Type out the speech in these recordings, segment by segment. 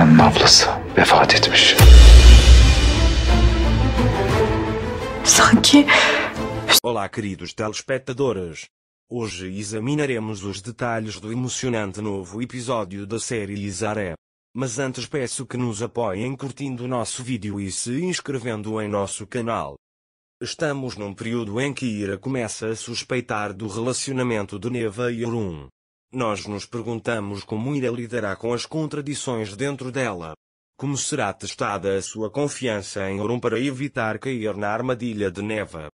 ablası vefat etmiş. Sanki... Olá, queridos telespectadores. Hoje examinaremos os detalhes do emocionante novo episódio da série Isaré. Mas antes peço que nos apoiem curtindo o nosso vídeo e se inscrevendo em nosso canal. Estamos num período em que Ira começa a suspeitar do relacionamento de Neva e Orun. Nós nos perguntamos como irá lidará com as contradições dentro dela. Como será testada a sua confiança em Orum para evitar cair na armadilha de Neva?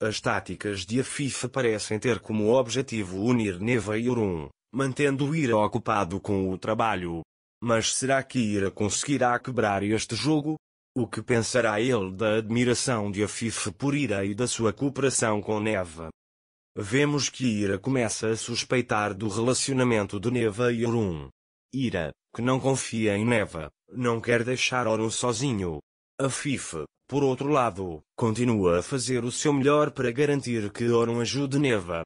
As táticas de Afifa parecem ter como objetivo unir Neva e Orum, mantendo Ira ocupado com o trabalho. Mas será que Ira conseguirá quebrar este jogo? O que pensará ele da admiração de Afife por Ira e da sua cooperação com Neva? Vemos que Ira começa a suspeitar do relacionamento de Neva e Orun. Ira, que não confia em Neva, não quer deixar Orun sozinho. A FIF, por outro lado, continua a fazer o seu melhor para garantir que Orun ajude Neva.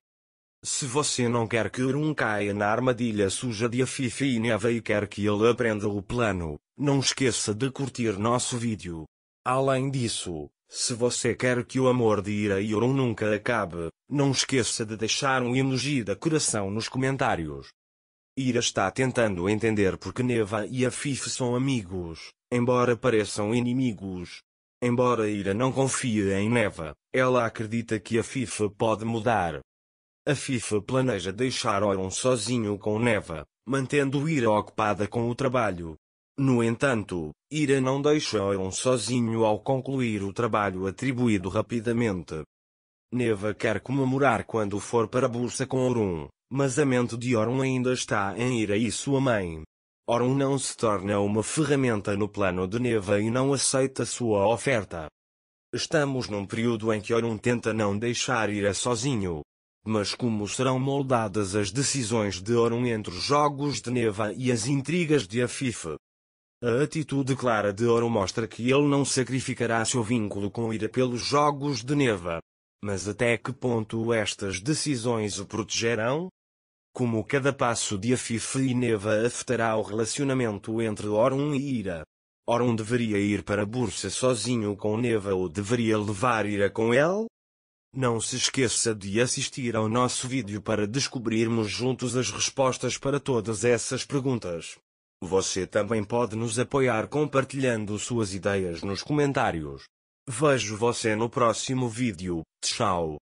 Se você não quer que Orun caia na armadilha suja de Afifi e Neva e quer que ele aprenda o plano, não esqueça de curtir nosso vídeo. Além disso, se você quer que o amor de Ira e Orun nunca acabe, não esqueça de deixar um emoji da coração nos comentários. Ira está tentando entender porque Neva e a Fife são amigos, embora pareçam inimigos. Embora Ira não confie em Neva, ela acredita que a Fife pode mudar. A planeja deixar Oron sozinho com Neva, mantendo Ira ocupada com o trabalho. No entanto, Ira não deixa Oron sozinho ao concluir o trabalho atribuído rapidamente. Neva quer comemorar quando for para a Bursa com Orun, mas a mente de Orun ainda está em ira e sua mãe. Orun não se torna uma ferramenta no plano de Neva e não aceita sua oferta. Estamos num período em que Orun tenta não deixar Ira sozinho. Mas como serão moldadas as decisões de Orun entre os jogos de Neva e as intrigas de Afife? A atitude clara de Orun mostra que ele não sacrificará seu vínculo com Ira pelos jogos de Neva. Mas até que ponto estas decisões o protegerão? Como cada passo de Afif e Neva afetará o relacionamento entre Orun e Ira? Orun deveria ir para a Bursa sozinho com Neva ou deveria levar Ira com ele? Não se esqueça de assistir ao nosso vídeo para descobrirmos juntos as respostas para todas essas perguntas. Você também pode nos apoiar compartilhando suas ideias nos comentários. Vejo você no próximo vídeo. Tchau.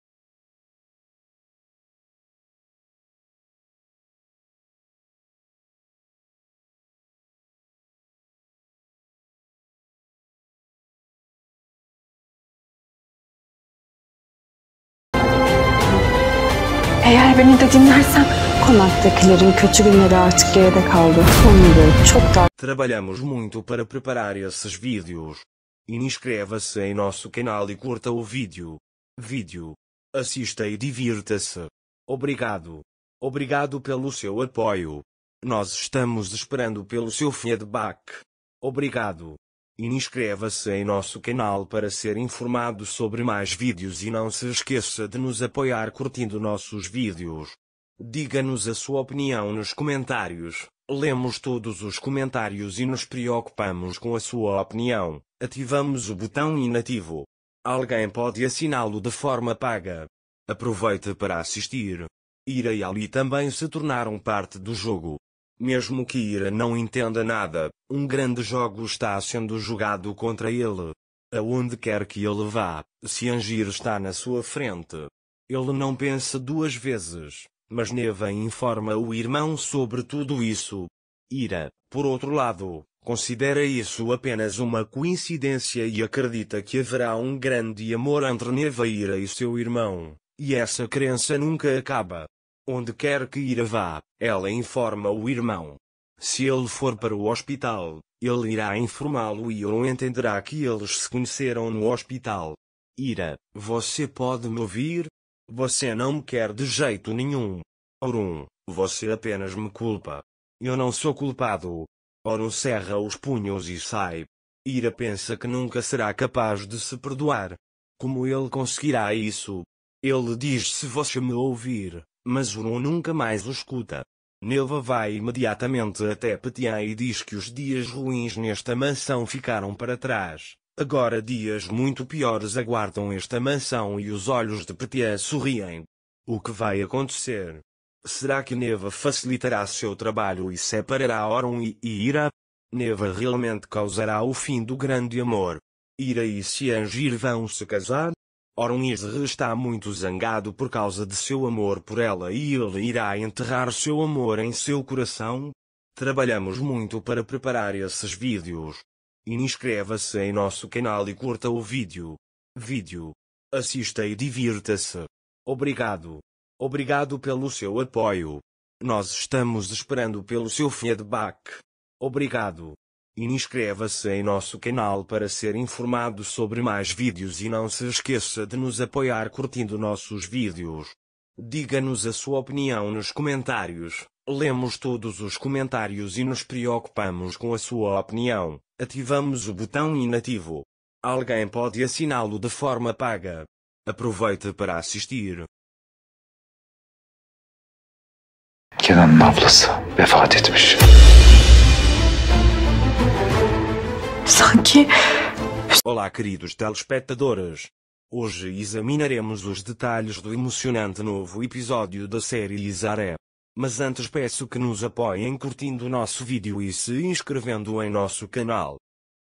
Eğer beni de dinlersen konaktakilerin kötü günleri artık geride kaldı. Sonunda çok daha Trabalhamos muito para preparar esses vídeos. Inscreva-se em nosso canal e curta o vídeo. Vídeo. Assista e divirta-se. Obrigado. Obrigado pelo seu apoio. Nós estamos esperando pelo seu feedback. Obrigado. Inscreva-se em nosso canal para ser informado sobre mais vídeos e não se esqueça de nos apoiar curtindo nossos vídeos. Diga-nos a sua opinião nos comentários. Lemos todos os comentários e nos preocupamos com a sua opinião. Ativamos o botão inativo. Alguém pode assiná-lo de forma paga. Aproveite para assistir. Ira e Ali também se tornaram parte do jogo. Mesmo que Ira não entenda nada, um grande jogo está sendo jogado contra ele. Aonde quer que ele vá, se Angir está na sua frente. Ele não pensa duas vezes. Mas Neva informa o irmão sobre tudo isso. Ira, por outro lado, considera isso apenas uma coincidência e acredita que haverá um grande amor entre Neva Ira e seu irmão, e essa crença nunca acaba. Onde quer que Ira vá, ela informa o irmão. Se ele for para o hospital, ele irá informá-lo e ele entenderá que eles se conheceram no hospital. Ira, você pode me ouvir? Você não me quer de jeito nenhum. Orum, você apenas me culpa. Eu não sou culpado. Orum cerra os punhos e sai. Ira pensa que nunca será capaz de se perdoar. Como ele conseguirá isso? Ele diz se você me ouvir, mas Orum nunca mais o escuta. Neva vai imediatamente até Petian e diz que os dias ruins nesta mansão ficaram para trás, Agora dias muito piores aguardam esta mansão e os olhos de Petia sorriem. O que vai acontecer? Será que Neva facilitará seu trabalho e separará Oron e Ira? Neva realmente causará o fim do grande amor. Ira e Siangir vão se casar? Oron Isra está muito zangado por causa de seu amor por ela e ele irá enterrar seu amor em seu coração? Trabalhamos muito para preparar esses vídeos. Inscreva-se em nosso canal e curta o vídeo. Vídeo. Assista e divirta-se. Obrigado. Obrigado pelo seu apoio. Nós estamos esperando pelo seu feedback. Obrigado. Inscreva-se em nosso canal para ser informado sobre mais vídeos e não se esqueça de nos apoiar curtindo nossos vídeos. Diga-nos a sua opinião nos comentários. Lemos todos os comentários e nos preocupamos com a sua opinião. Ativamos o botão inativo. Alguém pode assiná-lo de forma paga. Aproveite para assistir. Kenan ablası vefat etmiş. Sanki... Olá, queridos telespectadores. Hoje examinaremos os detalhes do emocionante novo episódio da série Isaré. Mas antes peço que nos apoiem curtindo o nosso vídeo e se inscrevendo em nosso canal.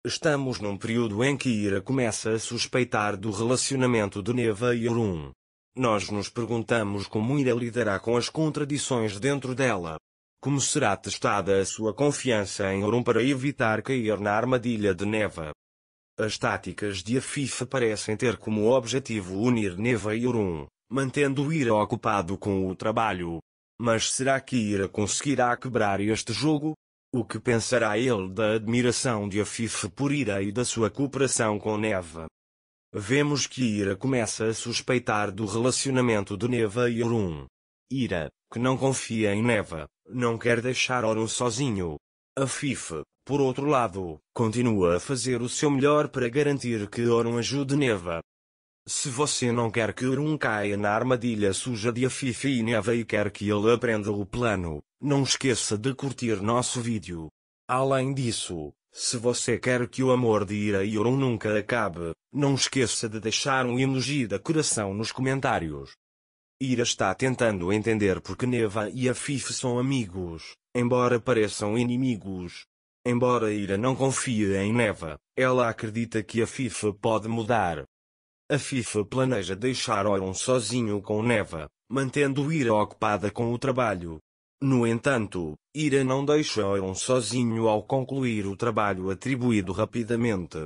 Estamos num período em que Ira começa a suspeitar do relacionamento de Neva e Orun. Nós nos perguntamos como Ira lidará com as contradições dentro dela. Como será testada a sua confiança em Orun para evitar cair na armadilha de Neva? As táticas de Afifa parecem ter como objetivo unir Neva e Orun, mantendo Ira ocupado com o trabalho, mas será que Ira conseguirá quebrar este jogo? O que pensará ele da admiração de Afife por Ira e da sua cooperação com Neva? Vemos que Ira começa a suspeitar do relacionamento de Neva e Orun. Ira, que não confia em Neva, não quer deixar Orun sozinho. Afife, por outro lado, continua a fazer o seu melhor para garantir que Orun ajude Neva, se você não quer que Urun caia na armadilha suja de Afifi e Neva e quer que ele aprenda o plano, não esqueça de curtir nosso vídeo. Além disso, se você quer que o amor de Ira e Urun nunca acabe, não esqueça de deixar um emoji da coração nos comentários. Ira está tentando entender porque Neva e Afife são amigos, embora pareçam inimigos. Embora Ira não confie em Neva, ela acredita que Afife pode mudar. A FIFA planeja deixar Oron sozinho com Neva, mantendo Ira ocupada com o trabalho. No entanto, Ira não deixa Oron sozinho ao concluir o trabalho atribuído rapidamente.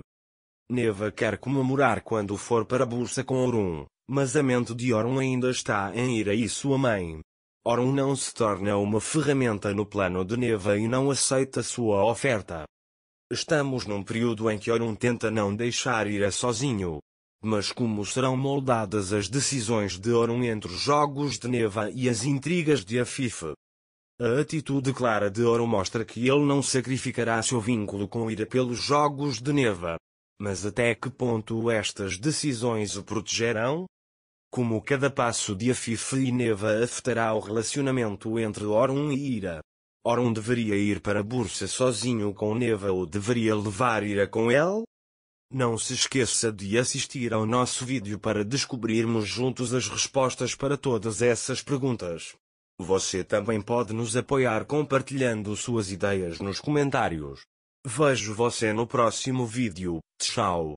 Neva quer comemorar quando for para a Bursa com Orun, mas a mente de Orun ainda está em Ira e sua mãe. Orun não se torna uma ferramenta no plano de Neva e não aceita sua oferta. Estamos num período em que Orun tenta não deixar Ira sozinho, mas como serão moldadas as decisões de Oron entre os jogos de Neva e as intrigas de Afifa? A atitude clara de Oron mostra que ele não sacrificará seu vínculo com ira pelos jogos de Neva. Mas até que ponto estas decisões o protegerão? Como cada passo de Afifa e Neva afetará o relacionamento entre Oron e Ira? Oron deveria ir para a Bursa sozinho com Neva ou deveria levar Ira com ele? Não se esqueça de assistir ao nosso vídeo para descobrirmos juntos as respostas para todas essas perguntas. Você também pode nos apoiar compartilhando suas ideias nos comentários. Vejo você no próximo vídeo. Tchau.